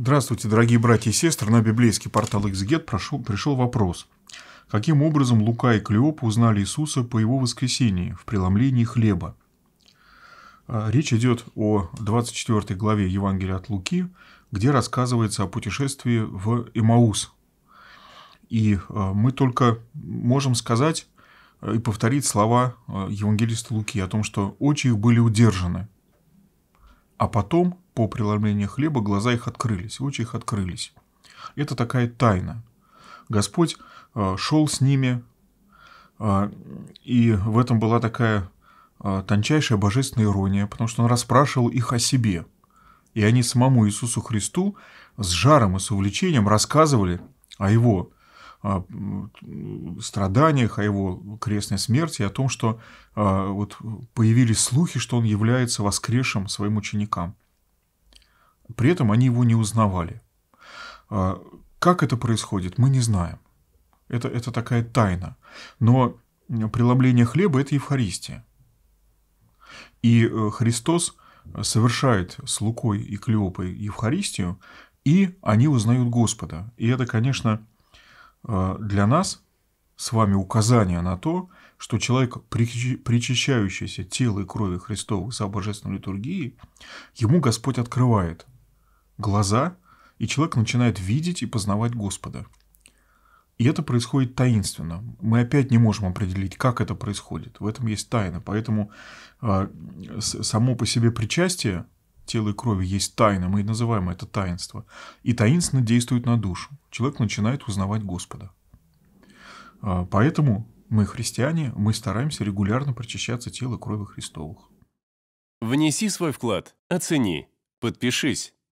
Здравствуйте, дорогие братья и сестры. На библейский портал Xget прошел, пришел вопрос. Каким образом Лука и Клеоп узнали Иисуса по его воскресении, в преломлении хлеба? А, речь идет о 24 главе Евангелия от Луки, где рассказывается о путешествии в Имаус. И а, мы только можем сказать э, и повторить слова а, евангелиста Луки о том, что очи их были удержаны, а потом по преломлению хлеба глаза их открылись, очи их открылись. Это такая тайна. Господь э, шел с ними, э, и в этом была такая э, тончайшая божественная ирония, потому что он расспрашивал их о себе. И они самому Иисусу Христу с жаром и с увлечением рассказывали о его страданиях, о его крестной смерти, о том, что вот появились слухи, что он является воскресшим своим ученикам. При этом они его не узнавали. А, как это происходит, мы не знаем. Это, это такая тайна. Но преломление хлеба – это Евхаристия. И э, Христос совершает с Лукой и Клеопой Евхаристию, и они узнают Господа. И это, конечно, э, для нас с вами указание на то, что человек, причащающийся тело и крови Христовых за божественной литургией, ему Господь открывает – глаза, и человек начинает видеть и познавать Господа. И это происходит таинственно. Мы опять не можем определить, как это происходит. В этом есть тайна. Поэтому а, само по себе причастие тела и крови есть тайна. Мы и называем это таинство. И таинственно действует на душу. Человек начинает узнавать Господа. А, поэтому мы, христиане, мы стараемся регулярно причащаться тела и крови Христовых. Внеси свой вклад, оцени, подпишись